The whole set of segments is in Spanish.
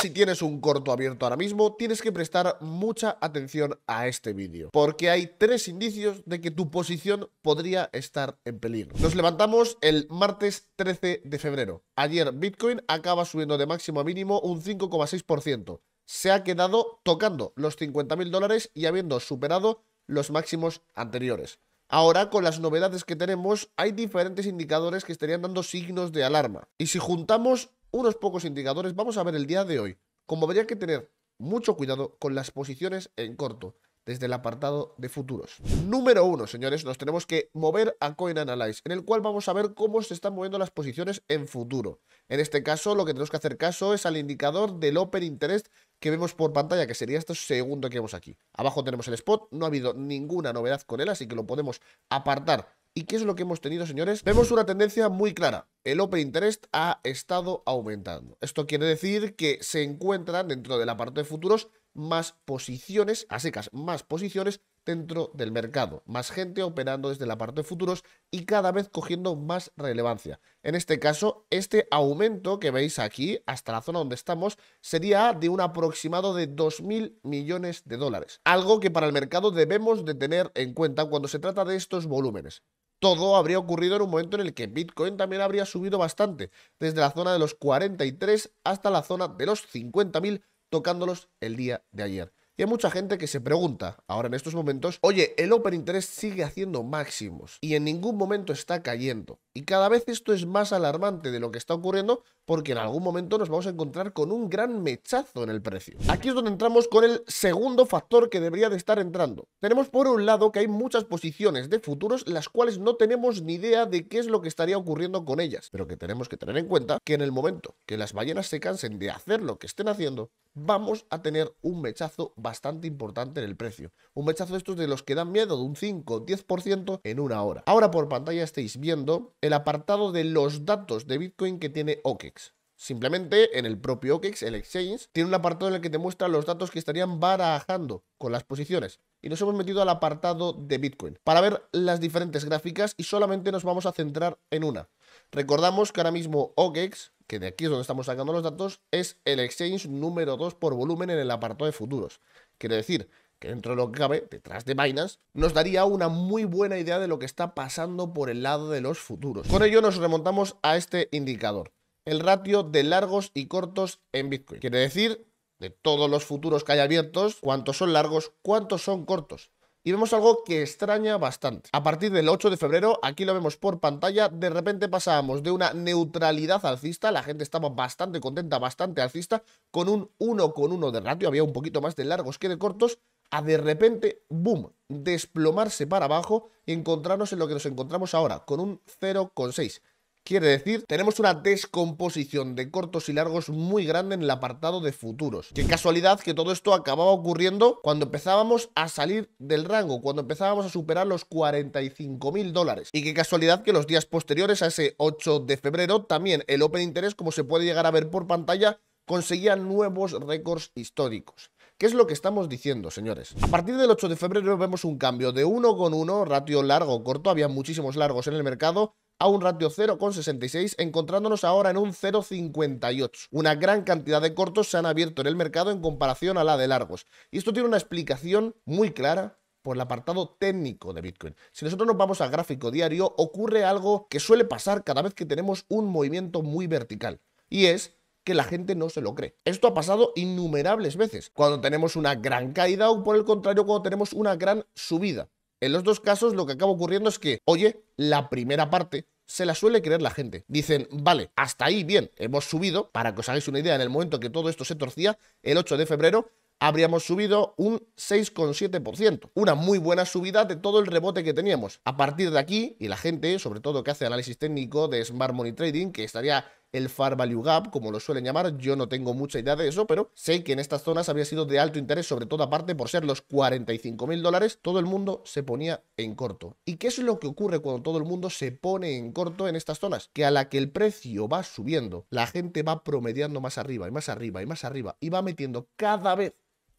Si tienes un corto abierto ahora mismo, tienes que prestar mucha atención a este vídeo, porque hay tres indicios de que tu posición podría estar en peligro. Nos levantamos el martes 13 de febrero. Ayer Bitcoin acaba subiendo de máximo a mínimo un 5,6%. Se ha quedado tocando los 50.000 dólares y habiendo superado los máximos anteriores. Ahora, con las novedades que tenemos, hay diferentes indicadores que estarían dando signos de alarma. Y si juntamos unos pocos indicadores vamos a ver el día de hoy, como habría que tener mucho cuidado con las posiciones en corto desde el apartado de futuros. Número uno, señores, nos tenemos que mover a Coin Analyze, en el cual vamos a ver cómo se están moviendo las posiciones en futuro. En este caso, lo que tenemos que hacer caso es al indicador del Open Interest que vemos por pantalla, que sería este segundo que vemos aquí. Abajo tenemos el spot, no ha habido ninguna novedad con él, así que lo podemos apartar ¿Y qué es lo que hemos tenido, señores? Vemos una tendencia muy clara. El Open Interest ha estado aumentando. Esto quiere decir que se encuentran dentro de la parte de futuros más posiciones, a secas, más posiciones dentro del mercado, más gente operando desde la parte de futuros y cada vez cogiendo más relevancia. En este caso, este aumento que veis aquí hasta la zona donde estamos sería de un aproximado de 2.000 millones de dólares, algo que para el mercado debemos de tener en cuenta cuando se trata de estos volúmenes todo habría ocurrido en un momento en el que Bitcoin también habría subido bastante, desde la zona de los 43 hasta la zona de los 50.000, tocándolos el día de ayer. Y hay mucha gente que se pregunta ahora en estos momentos, oye, el Open Interest sigue haciendo máximos y en ningún momento está cayendo. Y cada vez esto es más alarmante de lo que está ocurriendo porque en algún momento nos vamos a encontrar con un gran mechazo en el precio. Aquí es donde entramos con el segundo factor que debería de estar entrando. Tenemos por un lado que hay muchas posiciones de futuros las cuales no tenemos ni idea de qué es lo que estaría ocurriendo con ellas, pero que tenemos que tener en cuenta que en el momento que las ballenas se cansen de hacer lo que estén haciendo, vamos a tener un mechazo bastante importante en el precio. Un mechazo de estos de los que dan miedo de un 5 o 10% en una hora. Ahora por pantalla estáis viendo el apartado de los datos de Bitcoin que tiene OKEX. Simplemente en el propio OKEX, el exchange, tiene un apartado en el que te muestra los datos que estarían barajando con las posiciones. Y nos hemos metido al apartado de Bitcoin para ver las diferentes gráficas y solamente nos vamos a centrar en una. Recordamos que ahora mismo OKEX, que de aquí es donde estamos sacando los datos, es el exchange número 2 por volumen en el apartado de futuros. Quiere decir que dentro de lo que cabe, detrás de Binance, nos daría una muy buena idea de lo que está pasando por el lado de los futuros. Con ello nos remontamos a este indicador, el ratio de largos y cortos en Bitcoin. Quiere decir, de todos los futuros que hay abiertos, cuántos son largos, cuántos son cortos. Y vemos algo que extraña bastante. A partir del 8 de febrero, aquí lo vemos por pantalla, de repente pasábamos de una neutralidad alcista, la gente estaba bastante contenta, bastante alcista, con un con 1,1 de ratio, había un poquito más de largos que de cortos, a de repente, boom, desplomarse para abajo y encontrarnos en lo que nos encontramos ahora, con un 0,6. Quiere decir, tenemos una descomposición de cortos y largos muy grande en el apartado de futuros. Qué casualidad que todo esto acababa ocurriendo cuando empezábamos a salir del rango, cuando empezábamos a superar los 45 mil dólares. Y qué casualidad que los días posteriores a ese 8 de febrero también el Open Interest, como se puede llegar a ver por pantalla, conseguían nuevos récords históricos. ¿Qué es lo que estamos diciendo, señores? A partir del 8 de febrero vemos un cambio de 1,1, con ratio largo-corto, había muchísimos largos en el mercado, a un ratio 0,66, encontrándonos ahora en un 0,58. Una gran cantidad de cortos se han abierto en el mercado en comparación a la de largos. Y esto tiene una explicación muy clara por el apartado técnico de Bitcoin. Si nosotros nos vamos a gráfico diario, ocurre algo que suele pasar cada vez que tenemos un movimiento muy vertical. Y es que la gente no se lo cree. Esto ha pasado innumerables veces, cuando tenemos una gran caída o por el contrario cuando tenemos una gran subida. En los dos casos lo que acaba ocurriendo es que, oye, la primera parte se la suele creer la gente. Dicen, vale, hasta ahí bien, hemos subido, para que os hagáis una idea, en el momento que todo esto se torcía, el 8 de febrero, habríamos subido un 6,7%. Una muy buena subida de todo el rebote que teníamos. A partir de aquí, y la gente, sobre todo que hace análisis técnico de Smart Money Trading, que estaría el Far Value Gap, como lo suelen llamar. Yo no tengo mucha idea de eso, pero sé que en estas zonas había sido de alto interés, sobre todo aparte por ser los 45 mil dólares, todo el mundo se ponía en corto. ¿Y qué es lo que ocurre cuando todo el mundo se pone en corto en estas zonas? Que a la que el precio va subiendo, la gente va promediando más arriba y más arriba y más arriba y va metiendo cada vez,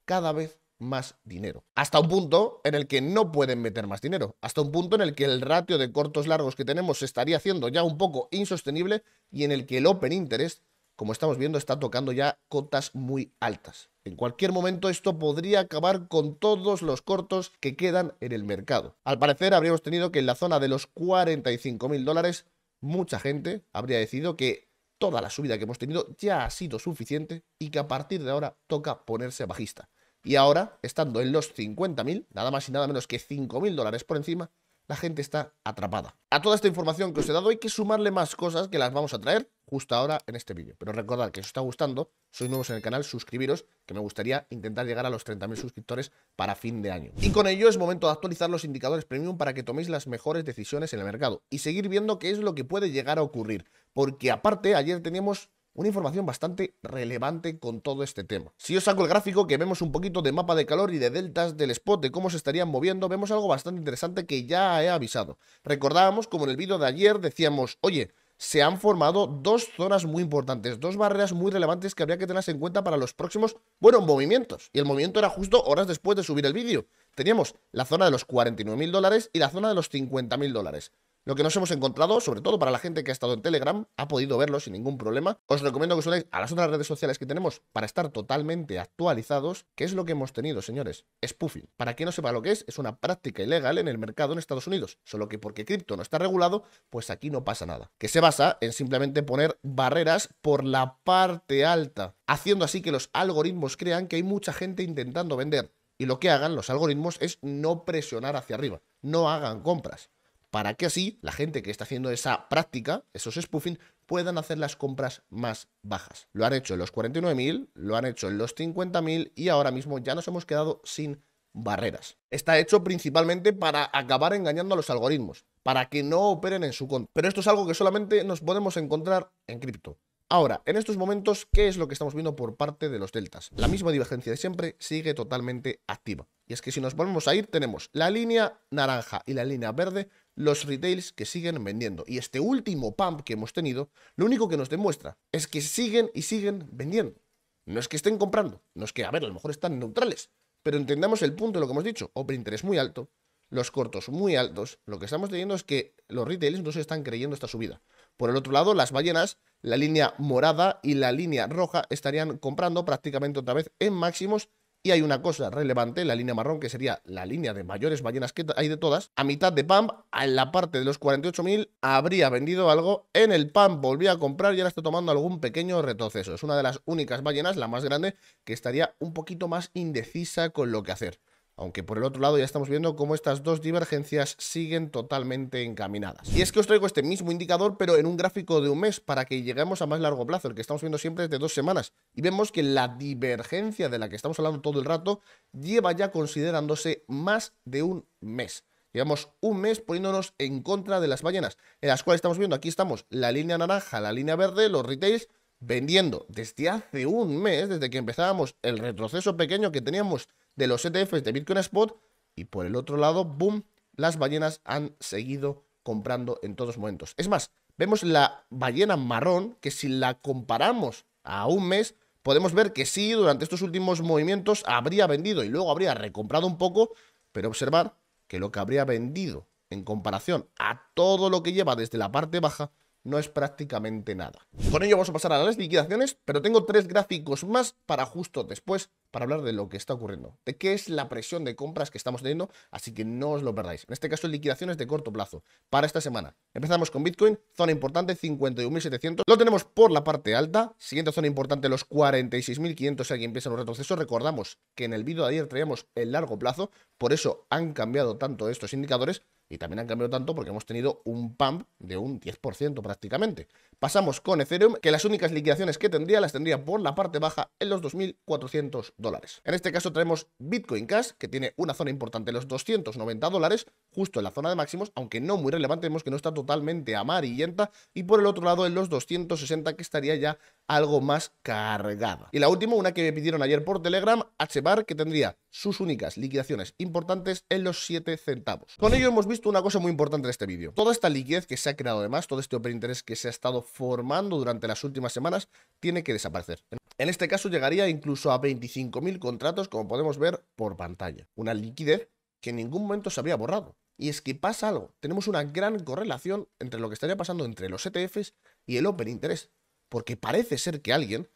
cada vez más dinero. Hasta un punto en el que no pueden meter más dinero. Hasta un punto en el que el ratio de cortos largos que tenemos se estaría haciendo ya un poco insostenible y en el que el open interest, como estamos viendo, está tocando ya cotas muy altas. En cualquier momento esto podría acabar con todos los cortos que quedan en el mercado. Al parecer habríamos tenido que en la zona de los 45 mil dólares mucha gente habría decidido que toda la subida que hemos tenido ya ha sido suficiente y que a partir de ahora toca ponerse bajista. Y ahora, estando en los 50.000, nada más y nada menos que 5.000 dólares por encima, la gente está atrapada. A toda esta información que os he dado hay que sumarle más cosas que las vamos a traer justo ahora en este vídeo. Pero recordad que si os está gustando, sois nuevos en el canal, suscribiros, que me gustaría intentar llegar a los 30.000 suscriptores para fin de año. Y con ello es momento de actualizar los indicadores premium para que toméis las mejores decisiones en el mercado y seguir viendo qué es lo que puede llegar a ocurrir. Porque aparte, ayer teníamos una información bastante relevante con todo este tema. Si os saco el gráfico que vemos un poquito de mapa de calor y de deltas del spot, de cómo se estarían moviendo, vemos algo bastante interesante que ya he avisado. Recordábamos, como en el vídeo de ayer, decíamos, oye, se han formado dos zonas muy importantes, dos barreras muy relevantes que habría que tenerse en cuenta para los próximos, bueno, movimientos. Y el movimiento era justo horas después de subir el vídeo. Teníamos la zona de los 49.000 dólares y la zona de los 50.000 dólares. Lo que nos hemos encontrado, sobre todo para la gente que ha estado en Telegram, ha podido verlo sin ningún problema. Os recomiendo que os unáis a las otras redes sociales que tenemos para estar totalmente actualizados. ¿Qué es lo que hemos tenido, señores? Spoofing. Para quien no sepa lo que es, es una práctica ilegal en el mercado en Estados Unidos. Solo que porque cripto no está regulado, pues aquí no pasa nada. Que se basa en simplemente poner barreras por la parte alta, haciendo así que los algoritmos crean que hay mucha gente intentando vender. Y lo que hagan los algoritmos es no presionar hacia arriba, no hagan compras para que así la gente que está haciendo esa práctica, esos spoofing, puedan hacer las compras más bajas. Lo han hecho en los 49.000, lo han hecho en los 50.000 y ahora mismo ya nos hemos quedado sin barreras. Está hecho principalmente para acabar engañando a los algoritmos, para que no operen en su contra. Pero esto es algo que solamente nos podemos encontrar en cripto. Ahora, en estos momentos, ¿qué es lo que estamos viendo por parte de los deltas? La misma divergencia de siempre sigue totalmente activa. Y es que si nos volvemos a ir, tenemos la línea naranja y la línea verde, los retails que siguen vendiendo. Y este último pump que hemos tenido, lo único que nos demuestra es que siguen y siguen vendiendo. No es que estén comprando, no es que, a ver, a lo mejor están neutrales, pero entendamos el punto de lo que hemos dicho. Open es muy alto, los cortos muy altos, lo que estamos teniendo es que los retails no se están creyendo esta subida. Por el otro lado, las ballenas la línea morada y la línea roja estarían comprando prácticamente otra vez en máximos. Y hay una cosa relevante, la línea marrón, que sería la línea de mayores ballenas que hay de todas. A mitad de pump, en la parte de los 48.000, habría vendido algo. En el pump volvía a comprar y ahora está tomando algún pequeño retroceso. Es una de las únicas ballenas, la más grande, que estaría un poquito más indecisa con lo que hacer. Aunque por el otro lado ya estamos viendo cómo estas dos divergencias siguen totalmente encaminadas. Y es que os traigo este mismo indicador, pero en un gráfico de un mes, para que lleguemos a más largo plazo. El que estamos viendo siempre es de dos semanas. Y vemos que la divergencia de la que estamos hablando todo el rato lleva ya considerándose más de un mes. Llevamos un mes poniéndonos en contra de las ballenas, en las cuales estamos viendo, aquí estamos, la línea naranja, la línea verde, los retails, vendiendo desde hace un mes, desde que empezábamos el retroceso pequeño que teníamos de los ETFs de Bitcoin Spot y por el otro lado, boom, las ballenas han seguido comprando en todos momentos. Es más, vemos la ballena marrón que si la comparamos a un mes, podemos ver que sí, durante estos últimos movimientos habría vendido y luego habría recomprado un poco, pero observar que lo que habría vendido en comparación a todo lo que lleva desde la parte baja no es prácticamente nada. Con ello vamos a pasar a las liquidaciones, pero tengo tres gráficos más para justo después para hablar de lo que está ocurriendo, de qué es la presión de compras que estamos teniendo, así que no os lo perdáis. En este caso, liquidaciones de corto plazo para esta semana. Empezamos con Bitcoin, zona importante 51.700, lo tenemos por la parte alta, siguiente zona importante los 46.500, si alguien piensa en un retroceso, recordamos que en el vídeo de ayer traíamos el largo plazo, por eso han cambiado tanto estos indicadores, y también han cambiado tanto porque hemos tenido un pump de un 10% prácticamente. Pasamos con Ethereum, que las únicas liquidaciones que tendría las tendría por la parte baja en los 2.400 dólares. En este caso traemos Bitcoin Cash, que tiene una zona importante en los 290 dólares, justo en la zona de máximos, aunque no muy relevante, vemos que no está totalmente amarillenta. Y por el otro lado, en los 260, que estaría ya algo más cargada. Y la última, una que me pidieron ayer por Telegram, HBAR, que tendría sus únicas liquidaciones importantes en los 7 centavos. Con ello hemos visto una cosa muy importante en este vídeo. Toda esta liquidez que se ha creado además, todo este Open interés que se ha estado formando durante las últimas semanas, tiene que desaparecer. En este caso llegaría incluso a 25.000 contratos, como podemos ver por pantalla. Una liquidez que en ningún momento se había borrado. Y es que pasa algo, tenemos una gran correlación entre lo que estaría pasando entre los ETFs y el Open Interest, porque parece ser que alguien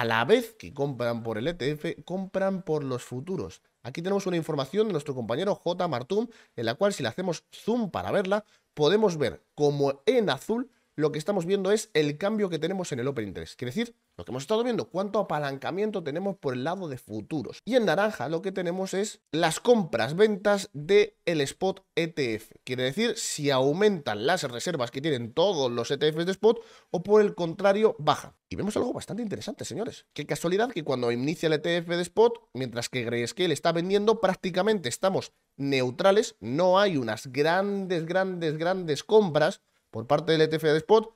a la vez que compran por el ETF, compran por los futuros. Aquí tenemos una información de nuestro compañero J. Martum, en la cual si le hacemos zoom para verla, podemos ver como en azul lo que estamos viendo es el cambio que tenemos en el Open Interest. Quiere decir, lo que hemos estado viendo, cuánto apalancamiento tenemos por el lado de futuros. Y en naranja lo que tenemos es las compras-ventas del spot ETF. Quiere decir, si aumentan las reservas que tienen todos los ETFs de spot o por el contrario bajan. Y vemos algo bastante interesante, señores. Qué casualidad que cuando inicia el ETF de spot, mientras que Grayscale está vendiendo, prácticamente estamos neutrales, no hay unas grandes, grandes, grandes compras por parte del ETF de Spot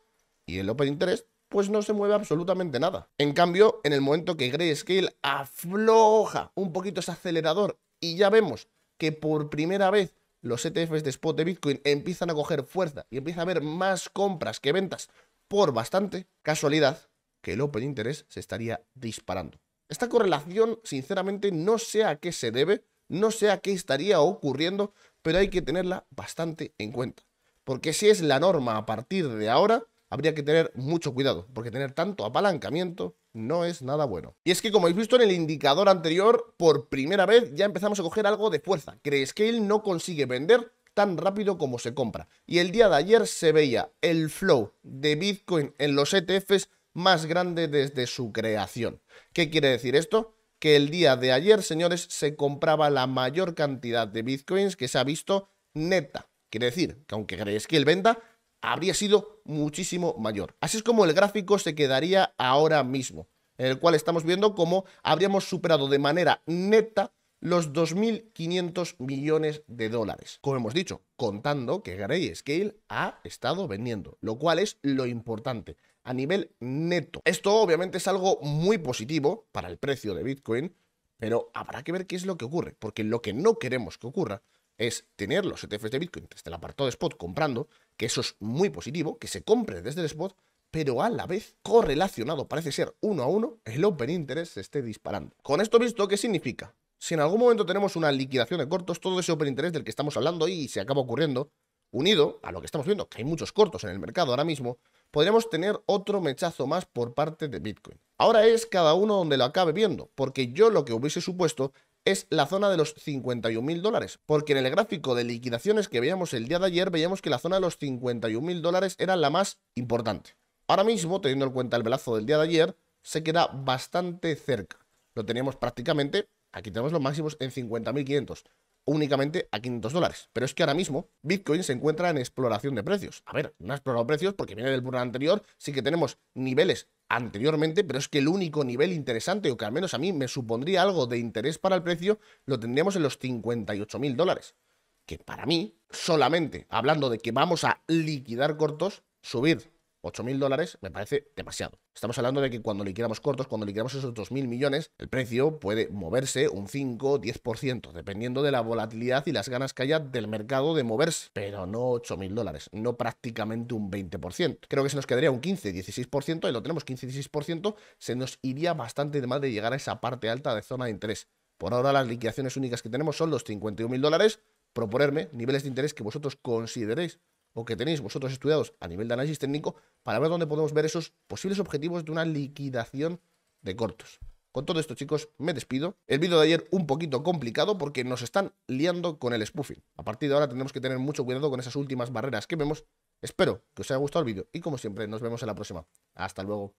y el Open Interest, pues no se mueve absolutamente nada. En cambio, en el momento que Grayscale afloja un poquito ese acelerador y ya vemos que por primera vez los ETFs de spot de Bitcoin empiezan a coger fuerza y empieza a haber más compras que ventas por bastante, casualidad que el Open Interest se estaría disparando. Esta correlación, sinceramente, no sé a qué se debe, no sé a qué estaría ocurriendo, pero hay que tenerla bastante en cuenta. Porque si es la norma a partir de ahora, habría que tener mucho cuidado, porque tener tanto apalancamiento no es nada bueno. Y es que como habéis visto en el indicador anterior, por primera vez ya empezamos a coger algo de fuerza. que él no consigue vender tan rápido como se compra. Y el día de ayer se veía el flow de Bitcoin en los ETFs más grande desde su creación. ¿Qué quiere decir esto? Que el día de ayer, señores, se compraba la mayor cantidad de Bitcoins que se ha visto neta Quiere decir que aunque Grayscale venda, habría sido muchísimo mayor. Así es como el gráfico se quedaría ahora mismo, en el cual estamos viendo cómo habríamos superado de manera neta los 2.500 millones de dólares. Como hemos dicho, contando que Grayscale ha estado vendiendo, lo cual es lo importante a nivel neto. Esto obviamente es algo muy positivo para el precio de Bitcoin, pero habrá que ver qué es lo que ocurre, porque lo que no queremos que ocurra es tener los ETFs de Bitcoin desde el apartado de spot comprando, que eso es muy positivo, que se compre desde el spot, pero a la vez correlacionado, parece ser uno a uno, el open interest se esté disparando. Con esto visto, ¿qué significa? Si en algún momento tenemos una liquidación de cortos, todo ese open interest del que estamos hablando y se acaba ocurriendo, unido a lo que estamos viendo, que hay muchos cortos en el mercado ahora mismo, podríamos tener otro mechazo más por parte de Bitcoin. Ahora es cada uno donde lo acabe viendo, porque yo lo que hubiese supuesto es la zona de los 51.000 dólares, porque en el gráfico de liquidaciones que veíamos el día de ayer, veíamos que la zona de los 51.000 dólares era la más importante. Ahora mismo, teniendo en cuenta el velazo del día de ayer, se queda bastante cerca. Lo teníamos prácticamente, aquí tenemos los máximos en 50.500 únicamente a 500 dólares. Pero es que ahora mismo Bitcoin se encuentra en exploración de precios. A ver, no ha explorado precios porque viene del burro anterior, sí que tenemos niveles anteriormente, pero es que el único nivel interesante, o que al menos a mí me supondría algo de interés para el precio, lo tendríamos en los 58 mil dólares. Que para mí, solamente hablando de que vamos a liquidar cortos, subir 8 mil dólares me parece demasiado. Estamos hablando de que cuando liquidamos cortos, cuando liquidamos esos 2.000 millones, el precio puede moverse un 5 o 10%, dependiendo de la volatilidad y las ganas que haya del mercado de moverse, pero no 8.000 dólares, no prácticamente un 20%. Creo que se nos quedaría un 15, 16%, y lo tenemos, 15, 16%, se nos iría bastante de mal de llegar a esa parte alta de zona de interés. Por ahora las liquidaciones únicas que tenemos son los 51.000 dólares, proponerme niveles de interés que vosotros consideréis o que tenéis vosotros estudiados a nivel de análisis técnico para ver dónde podemos ver esos posibles objetivos de una liquidación de cortos. Con todo esto, chicos, me despido. El vídeo de ayer un poquito complicado porque nos están liando con el spoofing. A partir de ahora tendremos que tener mucho cuidado con esas últimas barreras que vemos. Espero que os haya gustado el vídeo y como siempre nos vemos en la próxima. Hasta luego.